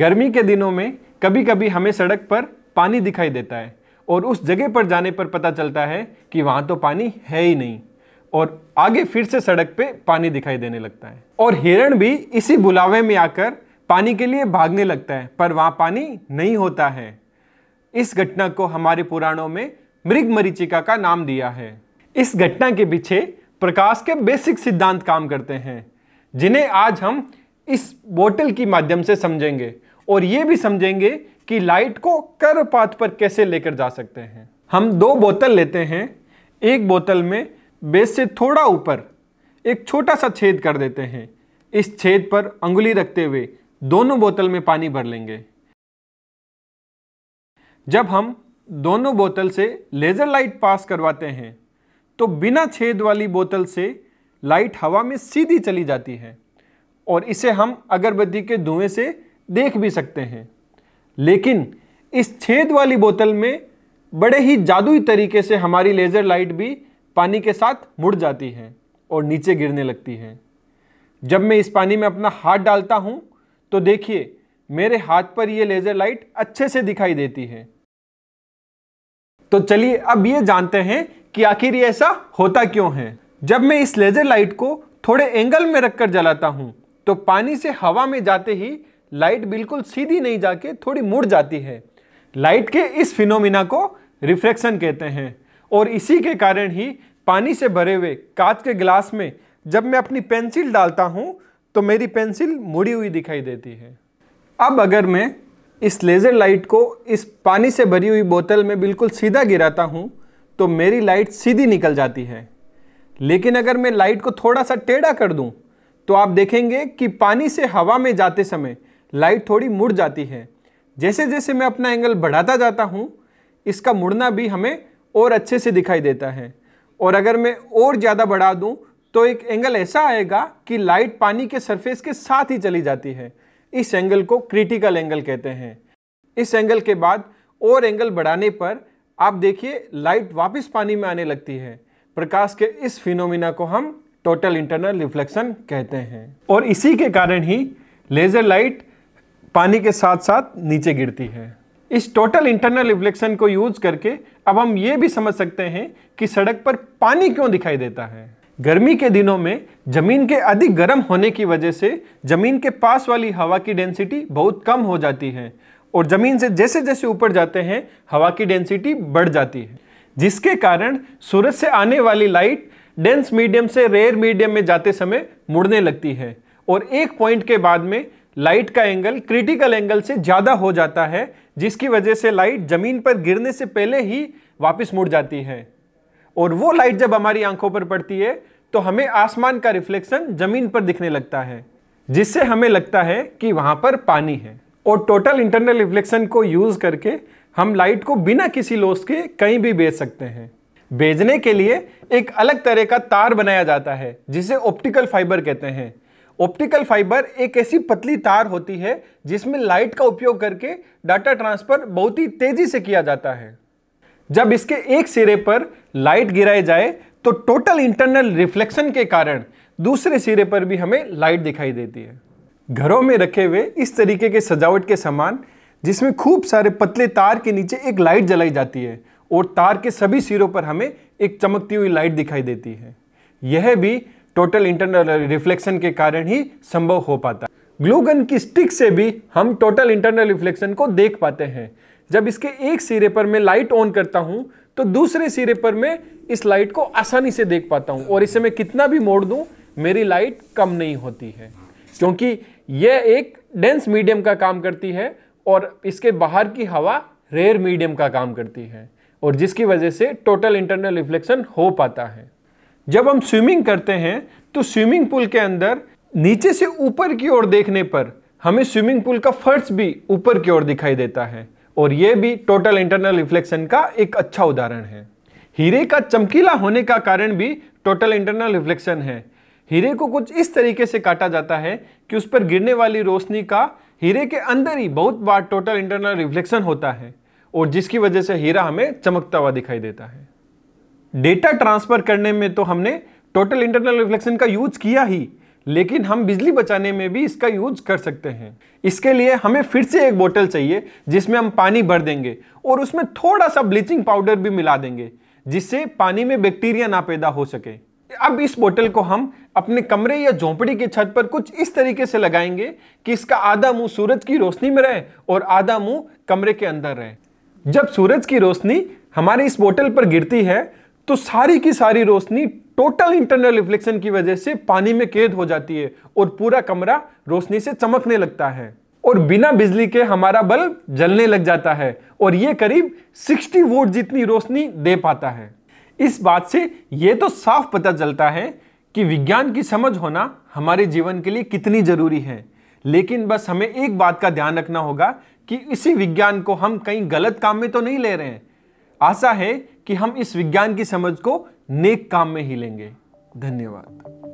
गर्मी के दिनों में कभी कभी हमें सड़क पर पानी दिखाई देता है और उस जगह पर जाने पर पता चलता है कि वहाँ तो पानी है ही नहीं और आगे फिर से सड़क पे पानी दिखाई देने लगता है और हिरण भी इसी बुलावे में आकर पानी के लिए भागने लगता है पर वहाँ पानी नहीं होता है इस घटना को हमारे पुराणों में मृग मरीचिका का नाम दिया है इस घटना के पीछे प्रकाश के बेसिक सिद्धांत काम करते हैं जिन्हें आज हम इस बोतल की माध्यम से समझेंगे और ये भी समझेंगे कि लाइट को कर पाथ पर कैसे लेकर जा सकते हैं हम दो बोतल लेते हैं एक बोतल में बेस से थोड़ा ऊपर एक छोटा सा छेद कर देते हैं इस छेद पर अंगुली रखते हुए दोनों बोतल में पानी भर लेंगे जब हम दोनों बोतल से लेज़र लाइट पास करवाते हैं तो बिना छेद वाली बोतल से लाइट हवा में सीधी चली जाती है और इसे हम अगरबत्ती के धुएं से देख भी सकते हैं लेकिन इस छेद वाली बोतल में बड़े ही जादुई तरीके से हमारी लेज़र लाइट भी पानी के साथ मुड़ जाती है और नीचे गिरने लगती है जब मैं इस पानी में अपना हाथ डालता हूँ तो देखिए मेरे हाथ पर यह लेज़र लाइट अच्छे से दिखाई देती है तो चलिए अब ये जानते हैं कि आखिर ये ऐसा होता क्यों है जब मैं इस लेज़र लाइट को थोड़े एंगल में रखकर जलाता हूँ तो पानी से हवा में जाते ही लाइट बिल्कुल सीधी नहीं जाके थोड़ी मुड़ जाती है लाइट के इस फिनोमिना को रिफ्लेक्शन कहते हैं और इसी के कारण ही पानी से भरे हुए कांच के गिलास में जब मैं अपनी पेंसिल डालता हूँ तो मेरी पेंसिल मुड़ी हुई दिखाई देती है अब अगर मैं इस लेज़र लाइट को इस पानी से भरी हुई बोतल में बिल्कुल सीधा गिराता हूँ तो मेरी लाइट सीधी निकल जाती है लेकिन अगर मैं लाइट को थोड़ा सा टेढ़ा कर दूँ तो आप देखेंगे कि पानी से हवा में जाते समय लाइट थोड़ी मुड़ जाती है जैसे जैसे मैं अपना एंगल बढ़ाता जाता हूँ इसका मुड़ना भी हमें और अच्छे से दिखाई देता है और अगर मैं और ज़्यादा बढ़ा दूँ तो एक एंगल ऐसा आएगा कि लाइट पानी के सरफेस के साथ ही चली जाती है इस एंगल को क्रिटिकल एंगल कहते हैं इस एंगल के बाद और एंगल बढ़ाने पर आप देखिए लाइट वापस पानी में आने लगती है प्रकाश के इस फिनोमिना को हम टोटल इंटरनल रिफ्लेक्शन कहते हैं और इसी के कारण ही लेज़र लाइट पानी के साथ साथ नीचे गिरती है इस टोटल इंटरनल रिफ्लेक्शन को यूज करके अब हम ये भी समझ सकते हैं कि सड़क पर पानी क्यों दिखाई देता है गर्मी के दिनों में ज़मीन के अधिक गर्म होने की वजह से ज़मीन के पास वाली हवा की डेंसिटी बहुत कम हो जाती है और ज़मीन से जैसे जैसे ऊपर जाते हैं हवा की डेंसिटी बढ़ जाती है जिसके कारण सूरज से आने वाली लाइट डेंस मीडियम से रेयर मीडियम में जाते समय मुड़ने लगती है और एक पॉइंट के बाद में लाइट का एंगल क्रिटिकल एंगल से ज़्यादा हो जाता है जिसकी वजह से लाइट ज़मीन पर गिरने से पहले ही वापस मुड़ जाती है और वो लाइट जब हमारी आंखों पर पड़ती है तो हमें आसमान का रिफ्लेक्शन ज़मीन पर दिखने लगता है जिससे हमें लगता है कि वहाँ पर पानी है और टोटल इंटरनल रिफ्लेक्शन को यूज़ करके हम लाइट को बिना किसी लॉस के कहीं भी बेच सकते हैं भेजने के लिए एक अलग तरह का तार बनाया जाता है जिसे ऑप्टिकल फाइबर कहते हैं ऑप्टिकल फाइबर एक ऐसी पतली तार होती है जिसमें लाइट का उपयोग करके डाटा ट्रांसफर बहुत ही तेजी से किया जाता है जब इसके एक सिरे पर लाइट गिराई जाए तो टोटल इंटरनल रिफ्लेक्शन के कारण दूसरे सिरे पर भी हमें लाइट दिखाई देती है घरों में रखे हुए इस तरीके के सजावट के सामान जिसमें खूब सारे पतले तार के नीचे एक लाइट जलाई जाती है और तार के सभी सिरों पर हमें एक चमकती हुई लाइट दिखाई देती है यह भी टोटल इंटरनल रिफ्लेक्शन के कारण ही संभव हो पाता है ग्लूगन की स्टिक से भी हम टोटल इंटरनल रिफ्लेक्शन को देख पाते हैं जब इसके एक सिरे पर मैं लाइट ऑन करता हूं तो दूसरे सिरे पर मैं इस लाइट को आसानी से देख पाता हूं और इसे मैं कितना भी मोड़ दूं मेरी लाइट कम नहीं होती है क्योंकि यह एक डेंस मीडियम का काम करती है और इसके बाहर की हवा रेयर मीडियम का काम करती है और जिसकी वजह से टोटल इंटरनल रिफ्लेक्शन हो पाता है जब हम स्विमिंग करते हैं तो स्विमिंग पूल के अंदर नीचे से ऊपर की ओर देखने पर हमें स्विमिंग पूल का फर्श भी ऊपर की ओर दिखाई देता है और यह भी टोटल इंटरनल रिफ्लेक्शन का एक अच्छा उदाहरण है हीरे का चमकीला होने का कारण भी टोटल इंटरनल रिफ्लेक्शन है हीरे को कुछ इस तरीके से काटा जाता है कि उस पर गिरने वाली रोशनी का हीरे के अंदर ही बहुत बार टोटल इंटरनल रिफ्लेक्शन होता है और जिसकी वजह से हीरा हमें चमकता हुआ दिखाई देता है डेटा ट्रांसफर करने में तो हमने टोटल इंटरनल रिफ्लेक्शन का यूज किया ही लेकिन हम बिजली बचाने में भी इसका यूज कर सकते हैं इसके लिए हमें फिर से एक बोतल चाहिए जिसमें हम पानी भर देंगे और उसमें थोड़ा सा ब्लीचिंग पाउडर भी मिला देंगे जिससे पानी में बैक्टीरिया ना पैदा हो सके अब इस बोतल को हम अपने कमरे या झोंपड़ी की छत पर कुछ इस तरीके से लगाएंगे कि इसका आधा मुंह सूरज की रोशनी में रहे और आधा मुंह कमरे के अंदर रहे जब सूरज की रोशनी हमारे इस बोतल पर गिरती है तो सारी की सारी रोशनी टोटल इंटरनल रिफ्लेक्शन की वजह से पानी में कैद हो जाती है और पूरा कमरा रोशनी से चमकने लगता है और बिना बिजली के हमारा बल्ब जलने लग जाता है और ये करीब 60 वोट जितनी रोशनी दे पाता है इस बात से ये तो साफ पता चलता है कि विज्ञान की समझ होना हमारे जीवन के लिए कितनी ज़रूरी है लेकिन बस हमें एक बात का ध्यान रखना होगा कि इसी विज्ञान को हम कहीं गलत काम में तो नहीं ले रहे हैं आशा है कि हम इस विज्ञान की समझ को नेक काम में ही लेंगे धन्यवाद